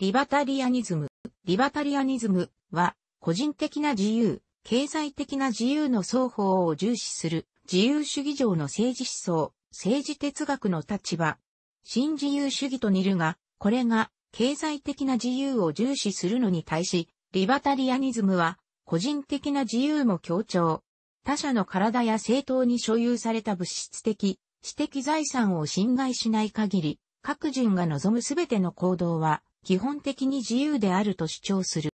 リバタリアニズム。リバタリアニズムは、個人的な自由、経済的な自由の双方を重視する、自由主義上の政治思想、政治哲学の立場。新自由主義と似るが、これが、経済的な自由を重視するのに対し、リバタリアニズムは、個人的な自由も強調。他者の体や政党に所有された物質的、私的財産を侵害しない限り、各人が望むすべての行動は、基本的に自由であると主張する。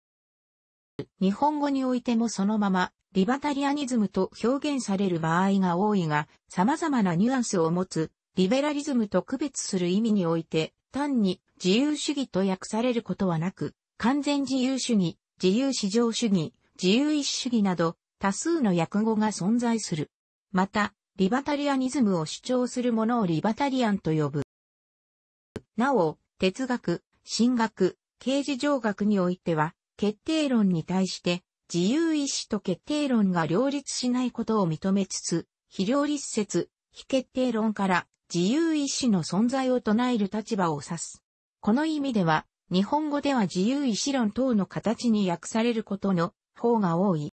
日本語においてもそのままリバタリアニズムと表現される場合が多いが、様々なニュアンスを持つリベラリズムと区別する意味において、単に自由主義と訳されることはなく、完全自由主義、自由市場主義、自由意志主義など多数の訳語が存在する。また、リバタリアニズムを主張する者をリバタリアンと呼ぶ。なお、哲学、神学、刑事上学においては、決定論に対して、自由意志と決定論が両立しないことを認めつつ、非両立説、非決定論から自由意志の存在を唱える立場を指す。この意味では、日本語では自由意志論等の形に訳されることの方が多い。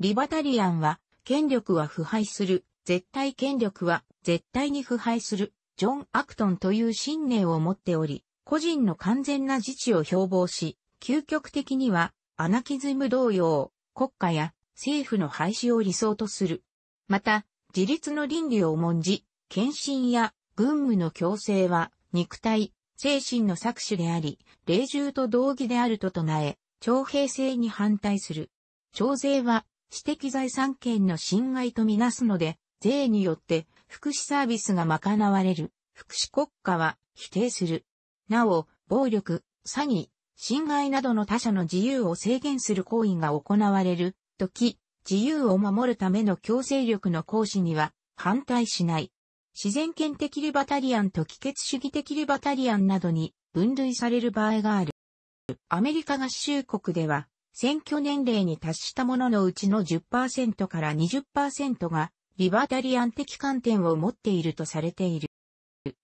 リバタリアンは、権力は腐敗する、絶対権力は絶対に腐敗する、ジョン・アクトンという信念を持っており、個人の完全な自治を標榜し、究極的には、アナキズム同様、国家や政府の廃止を理想とする。また、自立の倫理を重んじ、献身や軍務の強制は、肉体、精神の搾取であり、霊獣と同義であると唱え、徴兵制に反対する。徴税は、私的財産権の侵害とみなすので、税によって福祉サービスが賄われる、福祉国家は否定する。なお、暴力、詐欺、侵害などの他者の自由を制限する行為が行われるとき、自由を守るための強制力の行使には反対しない。自然権的リバタリアンと帰結主義的リバタリアンなどに分類される場合がある。アメリカ合衆国では、選挙年齢に達したもののうちの10%から20%がリバタリアン的観点を持っているとされている。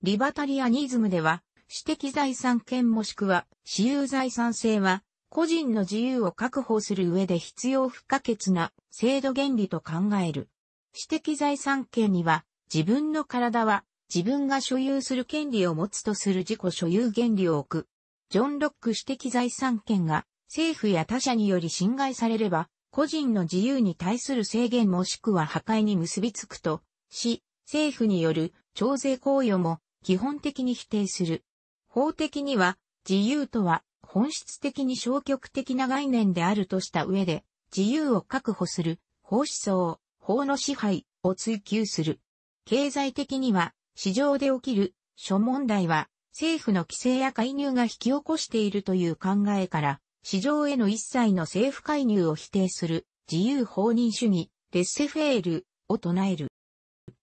リバタリアニズムでは、私的財産権もしくは私有財産制は、個人の自由を確保する上で必要不可欠な制度原理と考える。私的財産権には、自分の体は自分が所有する権利を持つとする自己所有原理を置く。ジョン・ロック私的財産権が政府や他者により侵害されれば、個人の自由に対する制限もしくは破壊に結びつくと、し、政府による徴税行為をも基本的に否定する。法的には、自由とは、本質的に消極的な概念であるとした上で、自由を確保する、法思想、法の支配を追求する。経済的には、市場で起きる諸問題は、政府の規制や介入が引き起こしているという考えから、市場への一切の政府介入を否定する、自由放任主義、レッセフェールを唱える。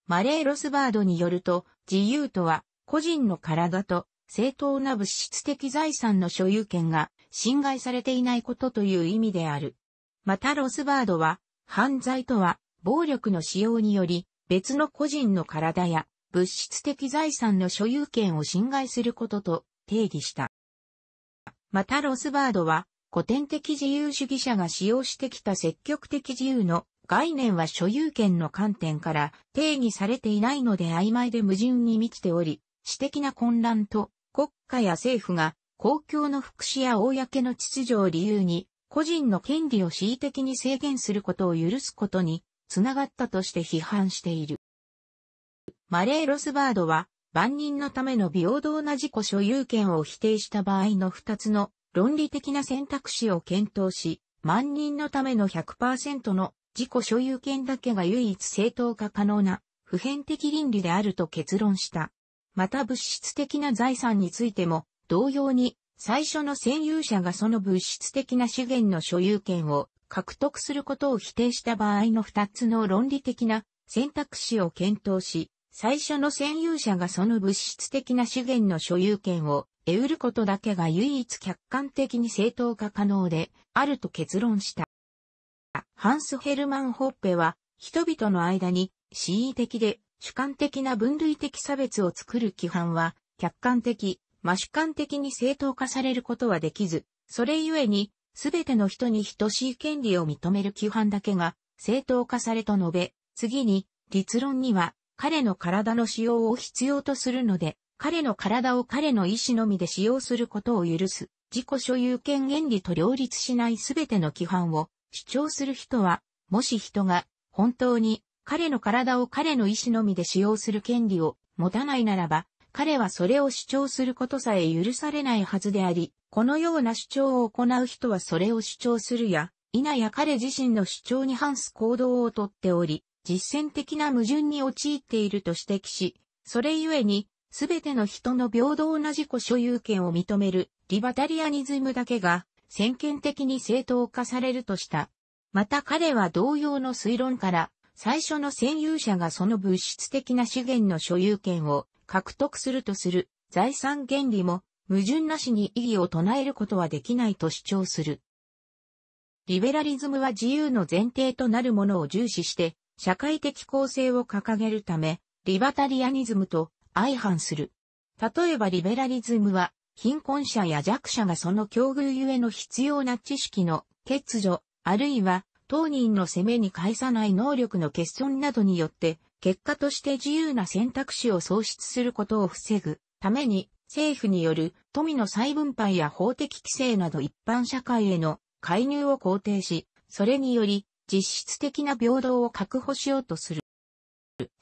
マレー・ロスバードによると、自由とは、個人の体と正当な物質的財産の所有権が侵害されていないことという意味である。またロスバードは、犯罪とは暴力の使用により別の個人の体や物質的財産の所有権を侵害することと定義した。またロスバードは古典的自由主義者が使用してきた積極的自由の概念は所有権の観点から定義されていないので曖昧で矛盾に満ちており、私的な混乱と国家や政府が公共の福祉や公の秩序を理由に、個人の権利を恣意的に制限することを許すことに、つながったとして批判している。マレー・ロスバードは、万人のための平等な自己所有権を否定した場合の2つの論理的な選択肢を検討し、万人のための100%の自己所有権だけが唯一正当化可能な普遍的倫理であると結論した。また物質的な財産についても、同様に、最初の占有者がその物質的な資源の所有権を獲得することを否定した場合の2つの論理的な選択肢を検討し、最初の占有者がその物質的な資源の所有権を得ることだけが唯一客観的に正当化可能であると結論した。ハンス・ヘルマン・ホッペは人々の間に恣意的で主観的な分類的差別を作る規範は、客観的、まあ、主観的に正当化されることはできず、それゆえに、すべての人に等しい権利を認める規範だけが正当化されと述べ、次に、立論には、彼の体の使用を必要とするので、彼の体を彼の意思のみで使用することを許す、自己所有権原理と両立しないすべての規範を主張する人は、もし人が本当に彼の体を彼の意志のみで使用する権利を持たないならば、彼はそれを主張することさえ許されないはずであり、このような主張を行う人はそれを主張するや、否や彼自身の主張に反す行動をとっており、実践的な矛盾に陥っていると指摘し、それゆえに、すべての人の平等な自己所有権を認めるリバタリアニズムだけが先見的に正当化されるとした。また彼は同様の推論から最初の占有者がその物質的な資源の所有権を獲得するとする財産原理も矛盾なしに意義を唱えることはできないと主張する。リベラリズムは自由の前提となるものを重視して社会的構成を掲げるため、リバタリアニズムと相反する。例えばリベラリズムは貧困者や弱者がその境遇ゆえの必要な知識の欠如、あるいは当人の攻めに返さない能力の欠損などによって、結果として自由な選択肢を創出することを防ぐために、政府による富の再分配や法的規制など一般社会への介入を肯定し、それにより実質的な平等を確保しようとする。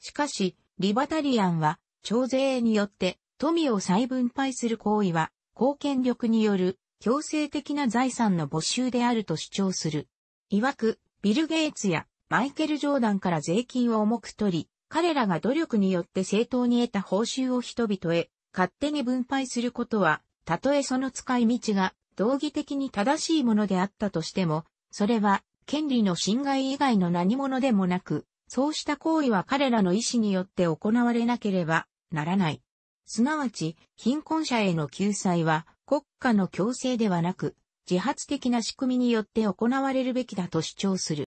しかし、リバタリアンは、徴税によって富を再分配する行為は、公権力による強制的な財産の没収であると主張する。曰く、ビル・ゲイツやマイケル・ジョーダンから税金を重く取り、彼らが努力によって正当に得た報酬を人々へ勝手に分配することは、たとえその使い道が道義的に正しいものであったとしても、それは権利の侵害以外の何者でもなく、そうした行為は彼らの意思によって行われなければならない。すなわち、貧困者への救済は国家の強制ではなく、自発的な仕組みによって行われるべきだと主張する。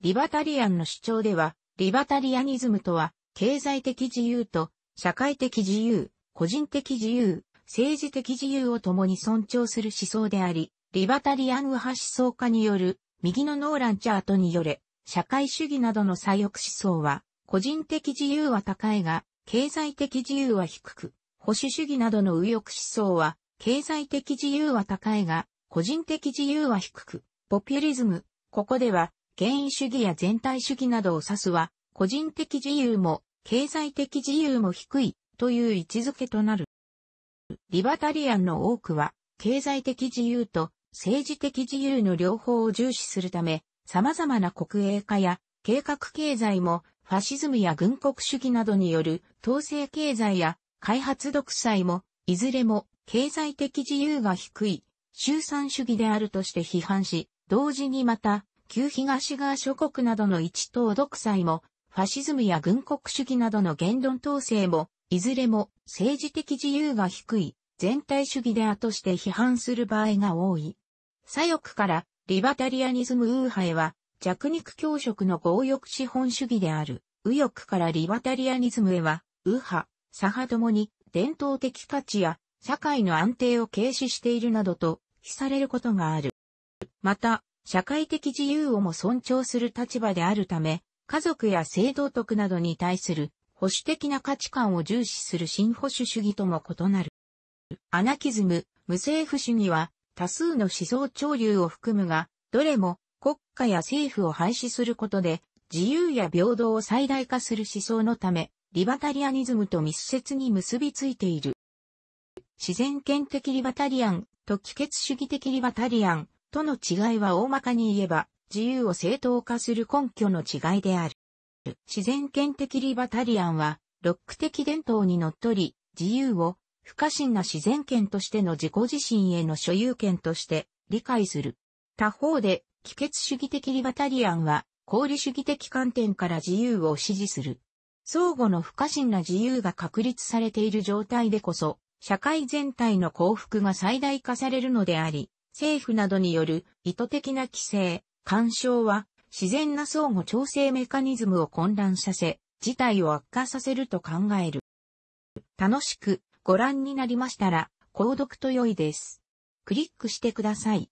リバタリアンの主張では、リバタリアニズムとは、経済的自由と社会的自由、個人的自由、政治的自由を共に尊重する思想であり、リバタリアン右派思想家による、右のノーランチャートによれ、社会主義などの左翼思想は、個人的自由は高いが、経済的自由は低く、保守主義などの右翼思想は、経済的自由は高いが、個人的自由は低く、ポピュリズム、ここでは、権威主義や全体主義などを指すは、個人的自由も、経済的自由も低い、という位置づけとなる。リバタリアンの多くは、経済的自由と政治的自由の両方を重視するため、様々な国営化や計画経済もファシズムや軍国主義などによる統制経済や開発独裁も、いずれも経済的自由が低い中産主義であるとして批判し、同時にまた、旧東側諸国などの一党独裁も、ファシズムや軍国主義などの言論統制も、いずれも政治的自由が低い、全体主義であとして批判する場合が多い。左翼からリバタリアニズム右派へは弱肉強食の強欲資本主義である。右翼からリバタリアニズムへは右派、左派ともに伝統的価値や社会の安定を軽視しているなどと比されることがある。また、社会的自由をも尊重する立場であるため、家族や性道徳などに対する保守的な価値観を重視する新保守主義とも異なる。アナキズム、無政府主義は多数の思想潮流を含むが、どれも国家や政府を廃止することで自由や平等を最大化する思想のため、リバタリアニズムと密接に結びついている。自然権的リバタリアンと帰結主義的リバタリアンとの違いは大まかに言えば、自由を正当化する根拠の違いである。自然権的リバタリアンは、ロック的伝統にのっとり、自由を不可侵な自然権としての自己自身への所有権として理解する。他方で、帰結主義的リバタリアンは、功利主義的観点から自由を支持する。相互の不可侵な自由が確立されている状態でこそ、社会全体の幸福が最大化されるのであり、政府などによる意図的な規制、干渉は自然な相互調整メカニズムを混乱させ、事態を悪化させると考える。楽しくご覧になりましたら、購読と良いです。クリックしてください。